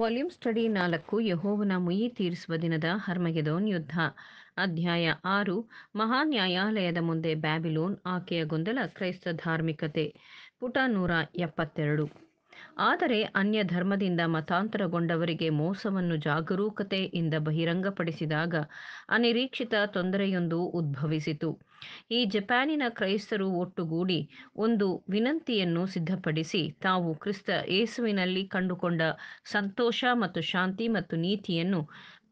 volume study ನಾಲ್ಕು ಯಹೋವನ ಮುಯಿ ತೀರಿಸುವ ದಿನದ ಹರ್ಮಗೆದೋನ್ ಯುದ್ಧ ಅಧ್ಯಾಯ ಆರು ಮಹಾ ನ್ಯಾಯಾಲಯದ ಮುಂದೆ ಬ್ಯಾಬಿಲೋನ್ ಆಕೆಯ ಗೊಂದಲ ಕ್ರೈಸ್ತ ಧಾರ್ಮಿಕತೆ ಪುಟ ನೂರ ಎಪ್ಪತ್ತೆರಡು ಆದರೆ ಅನ್ಯ ಧರ್ಮದಿಂದ ಮತಾಂತರಗೊಂಡವರಿಗೆ ಮೋಸವನ್ನು ಜಾಗರೂಕತೆಯಿಂದ ಬಹಿರಂಗಪಡಿಸಿದಾಗ ಅನಿರೀಕ್ಷಿತ ತೊಂದರೆಯೊಂದು ಉದ್ಭವಿಸಿತು ಈ ಜಪಾನಿನ ಕ್ರೈಸ್ತರು ಒಟ್ಟುಗೂಡಿ ಒಂದು ವಿನಂತಿಯನ್ನು ಸಿದ್ಧಪಡಿಸಿ ತಾವು ಕ್ರಿಸ್ತ ಯೇಸುವಿನಲ್ಲಿ ಕಂಡುಕೊಂಡ ಸಂತೋಷ ಮತ್ತು ಶಾಂತಿ ಮತ್ತು ನೀತಿಯನ್ನು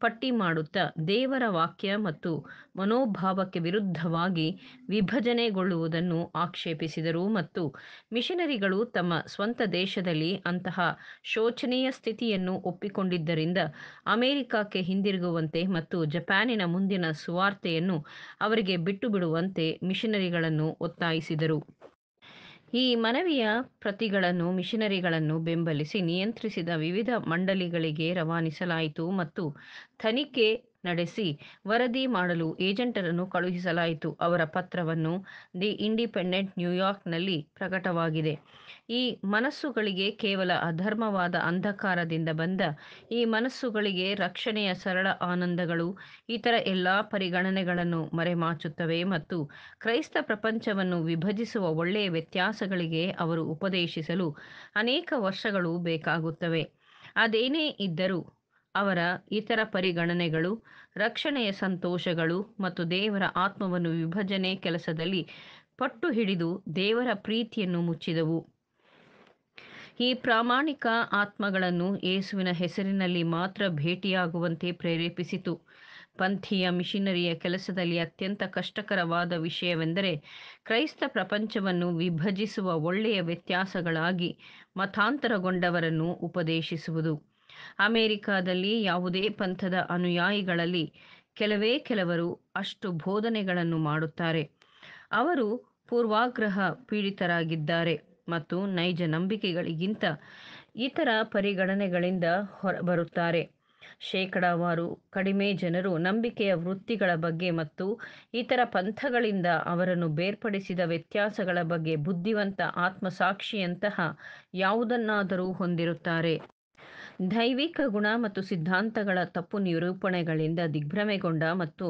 ಪಟ್ಟಿ ಮಾಡುತ್ತಾ ದೇವರ ವಾಕ್ಯ ಮತ್ತು ಮನೋಭಾವಕ್ಕೆ ವಿರುದ್ಧವಾಗಿ ವಿಭಜನೆಗೊಳ್ಳುವುದನ್ನು ಆಕ್ಷೇಪಿಸಿದರು ಮತ್ತು ಮಿಷನರಿಗಳು ತಮ್ಮ ಸ್ವಂತ ದೇಶದಲ್ಲಿ ಅಂತಹ ಶೋಚನೀಯ ಸ್ಥಿತಿಯನ್ನು ಒಪ್ಪಿಕೊಂಡಿದ್ದರಿಂದ ಅಮೆರಿಕಕ್ಕೆ ಹಿಂದಿರುಗುವಂತೆ ಮತ್ತು ಜಪಾನಿನ ಮುಂದಿನ ಸುವಾರ್ತೆಯನ್ನು ಅವರಿಗೆ ಬಿಟ್ಟು ಬಿಡುವಂತೆ ಮಿಷನರಿಗಳನ್ನು ಒತ್ತಾಯಿಸಿದರು ಈ ಮನವಿಯ ಪ್ರತಿಗಳನ್ನು ಮಿಷನರಿಗಳನ್ನು ಬೆಂಬಲಿಸಿ ನಿಯಂತ್ರಿಸಿದ ವಿವಿಧ ಮಂಡಳಿಗಳಿಗೆ ರವಾನಿಸಲಾಯಿತು ಮತ್ತು ತನಿಖೆ ನಡೆಸಿ ವರದಿ ಮಾಡಲು ಏಜೆಂಟರನ್ನು ಕಳುಹಿಸಲಾಯಿತು ಅವರ ಪತ್ರವನ್ನು ದಿ ಇಂಡಿಪೆಂಡೆಂಟ್ ನ್ಯೂಯಾರ್ಕ್ನಲ್ಲಿ ಪ್ರಕಟವಾಗಿದೆ ಈ ಮನಸ್ಸುಗಳಿಗೆ ಕೇವಲ ಅಧರ್ಮವಾದ ಅಂಧಕಾರದಿಂದ ಬಂದ ಈ ಮನಸ್ಸುಗಳಿಗೆ ರಕ್ಷಣೆಯ ಸರಳ ಆನಂದಗಳು ಇತರ ಎಲ್ಲ ಪರಿಗಣನೆಗಳನ್ನು ಮರೆಮಾಚುತ್ತವೆ ಮತ್ತು ಕ್ರೈಸ್ತ ಪ್ರಪಂಚವನ್ನು ವಿಭಜಿಸುವ ಒಳ್ಳೆಯ ವ್ಯತ್ಯಾಸಗಳಿಗೆ ಅವರು ಉಪದೇಶಿಸಲು ಅನೇಕ ವರ್ಷಗಳು ಬೇಕಾಗುತ್ತವೆ ಅದೇನೇ ಇದ್ದರೂ ಅವರ ಇತರ ಪರಿಗಣನೆಗಳು ರಕ್ಷಣೆಯ ಸಂತೋಷಗಳು ಮತ್ತು ದೇವರ ಆತ್ಮವನ್ನು ವಿಭಜನೆ ಕೆಲಸದಲ್ಲಿ ಪಟ್ಟು ಹಿಡಿದು ದೇವರ ಪ್ರೀತಿಯನ್ನು ಮುಚ್ಚಿದವು ಈ ಪ್ರಾಮಾಣಿಕ ಆತ್ಮಗಳನ್ನು ಯೇಸುವಿನ ಹೆಸರಿನಲ್ಲಿ ಮಾತ್ರ ಭೇಟಿಯಾಗುವಂತೆ ಪ್ರೇರೇಪಿಸಿತು ಪಂಥೀಯ ಮಿಷನರಿಯ ಕೆಲಸದಲ್ಲಿ ಅತ್ಯಂತ ಕಷ್ಟಕರವಾದ ವಿಷಯವೆಂದರೆ ಕ್ರೈಸ್ತ ಪ್ರಪಂಚವನ್ನು ವಿಭಜಿಸುವ ಒಳ್ಳೆಯ ವ್ಯತ್ಯಾಸಗಳಾಗಿ ಮತಾಂತರಗೊಂಡವರನ್ನು ಉಪದೇಶಿಸುವುದು ಅಮೆರಿಕಾದಲ್ಲಿ ಯಾವುದೇ ಪಂಥದ ಅನುಯಾಯಿಗಳಲ್ಲಿ ಕೆಲವೇ ಕೆಲವರು ಅಷ್ಟು ಬೋಧನೆಗಳನ್ನು ಮಾಡುತ್ತಾರೆ ಅವರು ಪೂರ್ವಾಗ್ರಹ ಪೀಡಿತರಾಗಿದ್ದಾರೆ ಮತ್ತು ನೈಜ ನಂಬಿಕೆಗಳಿಗಿಂತ ಇತರ ಪರಿಗಣನೆಗಳಿಂದ ಹೊರಬರುತ್ತಾರೆ ಶೇಕಡಾವಾರು ಕಡಿಮೆ ಜನರು ನಂಬಿಕೆಯ ವೃತ್ತಿಗಳ ಬಗ್ಗೆ ಮತ್ತು ಇತರ ಪಂಥಗಳಿಂದ ಅವರನ್ನು ಬೇರ್ಪಡಿಸಿದ ವ್ಯತ್ಯಾಸಗಳ ಬಗ್ಗೆ ಬುದ್ಧಿವಂತ ಆತ್ಮಸಾಕ್ಷಿಯಂತಹ ಯಾವುದನ್ನಾದರೂ ಹೊಂದಿರುತ್ತಾರೆ ದೈವಿಕ ಗುಣ ಮತ್ತು ಸಿದ್ಧಾಂತಗಳ ತಪ್ಪು ನಿರೂಪಣೆಗಳಿಂದ ದಿಗ್ಭ್ರಮೆಗೊಂಡ ಮತ್ತು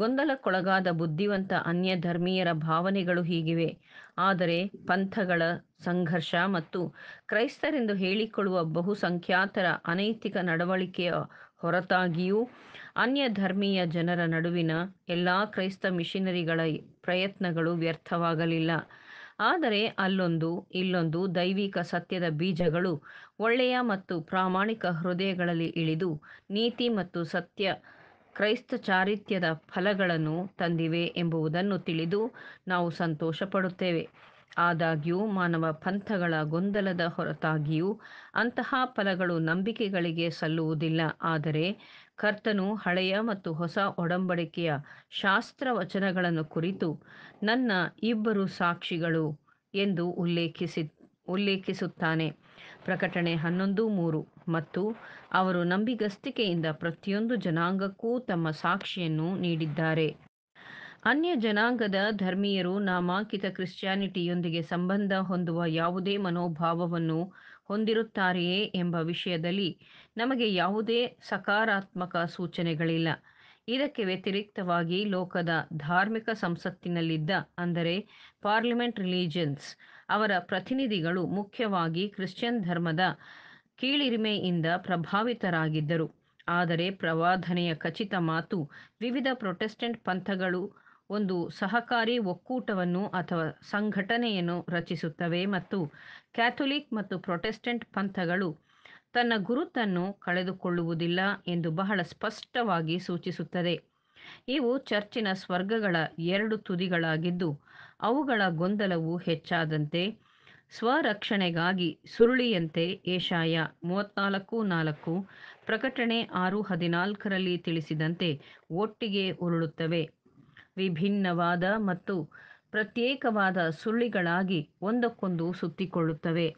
ಗೊಂದಲಕ್ಕೊಳಗಾದ ಬುದ್ಧಿವಂತ ಅನ್ಯ ಧರ್ಮೀಯರ ಭಾವನೆಗಳು ಹೀಗಿವೆ ಆದರೆ ಪಂಥಗಳ ಸಂಘರ್ಷ ಮತ್ತು ಕ್ರೈಸ್ತರೆಂದು ಹೇಳಿಕೊಳ್ಳುವ ಬಹುಸಂಖ್ಯಾತರ ಅನೈತಿಕ ನಡವಳಿಕೆಯ ಹೊರತಾಗಿಯೂ ಅನ್ಯ ಧರ್ಮೀಯ ಜನರ ನಡುವಿನ ಎಲ್ಲ ಕ್ರೈಸ್ತ ಮಿಷನರಿಗಳ ಪ್ರಯತ್ನಗಳು ವ್ಯರ್ಥವಾಗಲಿಲ್ಲ ಆದರೆ ಅಲ್ಲೊಂದು ಇಲ್ಲೊಂದು ದೈವಿಕ ಸತ್ಯದ ಬೀಜಗಳು ಒಳ್ಳೆಯ ಮತ್ತು ಪ್ರಾಮಾಣಿಕ ಹೃದಯಗಳಲ್ಲಿ ಇಳಿದು ನೀತಿ ಮತ್ತು ಸತ್ಯ ಕ್ರೈಸ್ತ ಚಾರಿತ್ಯದ ಫಲಗಳನ್ನು ತಂದಿವೆ ಎಂಬುದನ್ನು ತಿಳಿದು ನಾವು ಸಂತೋಷಪಡುತ್ತೇವೆ ಆದಾಗ್ಯೂ ಮಾನವ ಪಂಥಗಳ ಗೊಂದಲದ ಹೊರತಾಗಿಯೂ ಅಂತಹ ಫಲಗಳು ನಂಬಿಕೆಗಳಿಗೆ ಸಲ್ಲುವುದಿಲ್ಲ ಆದರೆ ಕರ್ತನು ಹಳೆಯ ಮತ್ತು ಹೊಸ ಒಡಂಬಡಿಕೆಯ ಶಾಸ್ತ್ರ ವಚನಗಳನ್ನು ಕುರಿತು ನನ್ನ ಇಬ್ಬರು ಸಾಕ್ಷಿಗಳು ಎಂದು ಉಲ್ಲೇಖಿಸಿ ಉಲ್ಲೇಖಿಸುತ್ತಾನೆ ಪ್ರಕಟಣೆ ಹನ್ನೊಂದು ಮೂರು ಮತ್ತು ಅವರು ನಂಬಿಗಸ್ತಿಕೆಯಿಂದ ಪ್ರತಿಯೊಂದು ಜನಾಂಗಕ್ಕೂ ತಮ್ಮ ಸಾಕ್ಷಿಯನ್ನು ನೀಡಿದ್ದಾರೆ ಅನ್ಯ ಜನಾಂಗದ ಧರ್ಮೀಯರು ನಾಮಾಂಕಿತ ಕ್ರಿಶ್ಚಿಯಾನಿಟಿಯೊಂದಿಗೆ ಸಂಬಂಧ ಹೊಂದುವ ಯಾವುದೇ ಮನೋಭಾವವನ್ನು ಹೊಂದಿರುತ್ತಾರೆಯೇ ಎಂಬ ವಿಷಯದಲ್ಲಿ ನಮಗೆ ಯಾವುದೇ ಸಕಾರಾತ್ಮಕ ಸೂಚನೆಗಳಿಲ್ಲ ಇದಕ್ಕೆ ವ್ಯತಿರಿಕ್ತವಾಗಿ ಲೋಕದ ಧಾರ್ಮಿಕ ಸಂಸತ್ತಿನಲ್ಲಿದ್ದ ಅಂದರೆ ಪಾರ್ಲಿಮೆಂಟ್ ರಿಲಿಜನ್ಸ್ ಅವರ ಪ್ರತಿನಿಧಿಗಳು ಮುಖ್ಯವಾಗಿ ಕ್ರಿಶ್ಚಿಯನ್ ಧರ್ಮದ ಕೀಳಿರಿಮೆಯಿಂದ ಪ್ರಭಾವಿತರಾಗಿದ್ದರು ಆದರೆ ಪ್ರವಾದನೆಯ ಖಚಿತ ಮಾತು ವಿವಿಧ ಪ್ರೊಟೆಸ್ಟೆಂಟ್ ಪಂಥಗಳು ಒಂದು ಸಹಕಾರಿ ಒಕ್ಕೂಟವನ್ನು ಅಥವಾ ಸಂಘಟನೆಯನ್ನು ರಚಿಸುತ್ತವೆ ಮತ್ತು ಕ್ಯಾಥೊಲಿಕ್ ಮತ್ತು ಪ್ರೊಟೆಸ್ಟೆಂಟ್ ಪಂಥಗಳು ತನ್ನ ಗುರುತನ್ನು ಕಳೆದುಕೊಳ್ಳುವುದಿಲ್ಲ ಎಂದು ಬಹಳ ಸ್ಪಷ್ಟವಾಗಿ ಸೂಚಿಸುತ್ತದೆ ಇವು ಚರ್ಚಿನ ಸ್ವರ್ಗಗಳ ಎರಡು ತುದಿಗಳಾಗಿದ್ದು ಅವುಗಳ ಗೊಂದಲವು ಹೆಚ್ಚಾದಂತೆ ಸ್ವರಕ್ಷಣೆಗಾಗಿ ಸುರುಳಿಯಂತೆ ಏಷಾಯ ಮೂವತ್ನಾಲ್ಕು ನಾಲ್ಕು ಪ್ರಕಟಣೆ ಆರು ಹದಿನಾಲ್ಕರಲ್ಲಿ ತಿಳಿಸಿದಂತೆ ಒಟ್ಟಿಗೆ ಉರುಳುತ್ತವೆ ವಿಭಿನ್ನವಾದ ಮತ್ತು ಪ್ರತ್ಯೇಕವಾದ ಸುಳ್ಳಿಗಳಾಗಿ ಒಂದಕ್ಕೊಂದು ಸುತ್ತಿಕೊಳ್ಳುತ್ತವೆ